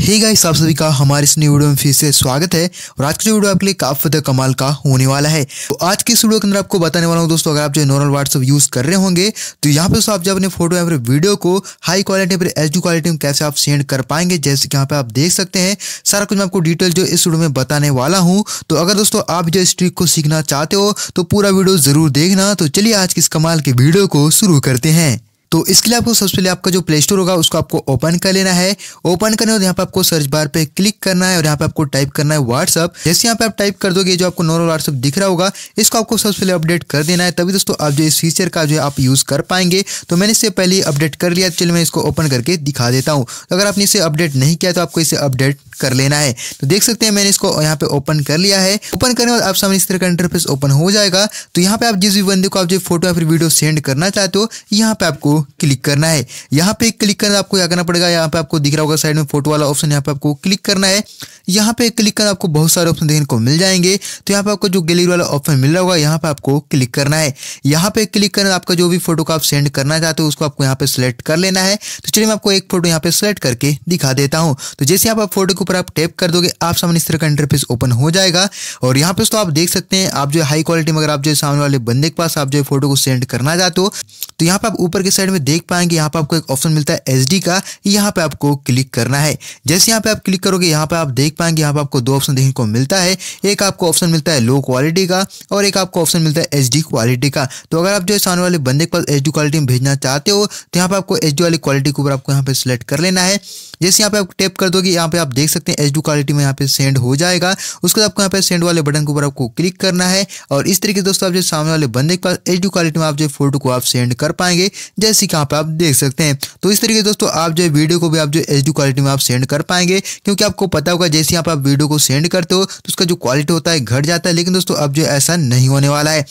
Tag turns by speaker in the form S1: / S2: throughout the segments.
S1: ही guys आप सभी का हमारे इस न्यू वीडियो में फिर से स्वागत है और आज का जो वीडियो आपके लिए काफ़ी ज़्यादा कमाल का होने वाला है तो आज की इस वीडियो के अंदर आपको बताने वाला हूँ दोस्तों अगर आप जो नॉर्मल व्हाट्सअप यूज़ कर रहे होंगे तो यहाँ पे दोस्तों आप जो अपने फोटो या फिर वीडियो को हाई क्वालिटी पर एच क्वालिटी में कैसे आप सेंड कर पाएंगे जैसे कि यहाँ पे आप देख सकते हैं सारा कुछ मैं आपको डिटेल जो इस वीडियो में बताने वाला हूँ तो अगर दोस्तों आप जो इस ट्रिक को सीखना चाहते हो तो पूरा वीडियो ज़रूर देखना तो चलिए आज की इस कमाल के वीडियो को शुरू करते हैं तो इसके लिए आपको सबसे पहले आपका जो प्ले स्टोर होगा उसको आपको ओपन कर लेना है ओपन करने और यहाँ पे आपको सर्च बार पे क्लिक करना है और यहाँ पे आपको टाइप करना है व्हाट्सअप जैसे यहाँ पे आप टाइप कर दोगे जो आपको नॉर्मल व्हाट्सअप दिख रहा होगा इसको आपको सबसे पहले अपडेट कर देना है तभी दोस्तों आप जो इस फीचर का जो है आप यूज़ कर पाएंगे तो मैंने इससे पहले अपडेट कर लिया चलिए मैं इसको ओपन करके दिखा देता हूँ तो अगर आपने इसे अपडेट नहीं किया तो आपको इसे अपडेट कर लेना है तो देख सकते हैं मैंने इसको यहाँ पे ओपन कर लिया है ओपन करने और बाद आप सामने इस तरह का इंटरफेस ओपन हो जाएगा तो यहाँ पे आप जिस भी बंदे को आप जो फोटो या फिर वीडियो सेंड करना चाहते हो यहाँ पे आपको क्लिक करना है यहाँ पे क्लिक करना आपको क्या करना पड़ेगा यहाँ पे आपको दिख रहा होगा साइड में फोटो वाला ऑप्शन यहाँ पे आपको क्लिक करना है यहाँ पे क्लिक करना आपको बहुत सारे ऑप्शन देखने को मिल जाएंगे तो यहाँ पे आपको जो गैलरी वाला ऑप्शन मिल रहा होगा यहाँ पे आपको क्लिक करना है यहाँ पे क्लिक करना आपका जो भी फोटो का आप सेंड करना चाहते हो उसको आपको यहाँ पे सिलेक्ट कर लेना है तो चलिए मैं आपको एक फोटो यहाँ पे सिलेक्ट करके दिखा देता हूँ तो जैसे आप फोटो के ऊपर आप टैप कर दोगे आप सामने इस तरह का इंटरफेस ओपन हो जाएगा और यहाँ पे तो आप देख सकते हैं आप जो हाई क्वालिटी में अगर आप जो सामने वाले बंदे के पास आप जो फोटो को सेंड करना चाहते हो तो यहाँ पे आप ऊपर के साइड में देख पाएंगे यहाँ पे आपको एक ऑप्शन मिलता है एसडी का यहाँ पे आपको क्लिक करना है जैसे यहाँ पे आप क्लिक करोगे यहाँ पे आप देख पाएंगे यहाँ पे आपको दो ऑप्शन देखने को मिलता है एक आपको ऑप्शन मिलता है लो क्वालिटी का और एक आपको ऑप्शन मिलता है एच क्वालिटी का तो अगर आप जो सामने वाले बंदे के पास एच क्वालिटी में भेजना चाहते हो तो यहाँ पे आपको एच वाली क्वालिटी के ऊपर आपको यहाँ पे सिलेक्ट कर लेना है जैसे यहाँ पे आप टैप कर दोगे यहाँ पे आप देख सकते हैं एच क्वालिटी में यहाँ पे सेंड हो जाएगा उसके बाद आपको यहाँ पे सेंड वाले बटन के ऊपर आपको क्लिक करना है और इस तरीके से दोस्तों आप जो सामने वाले बंदे के पास एच क्वालिटी में आप जो फोटो को आप सेंड कर पाएंगे जैसे कि यहाँ पे आप देख सकते हैं तो इस तरीके से दोस्तों आप जो वीडियो को भी आप जो एच क्वालिटी में आप सेंड कर पाएंगे क्योंकि आपको पता होगा जैसे यहाँ पर आप वीडियो को सेंड करते हो तो उसका जो क्वालिटी होता है घट जाता है लेकिन दोस्तों अब जो ऐसा नहीं होने वाला है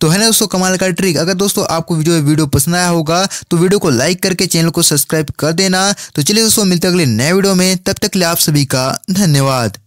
S1: तो है ना दोस्तों कमाल का ट्रिक अगर दोस्तों आपको वीडियो वीडियो पसंद आया होगा तो वीडियो को लाइक करके चैनल को सब्सक्राइब कर देना तो चलिए दोस्तों मिलते मिलते अगले नए वीडियो में तब तक लिए आप सभी का धन्यवाद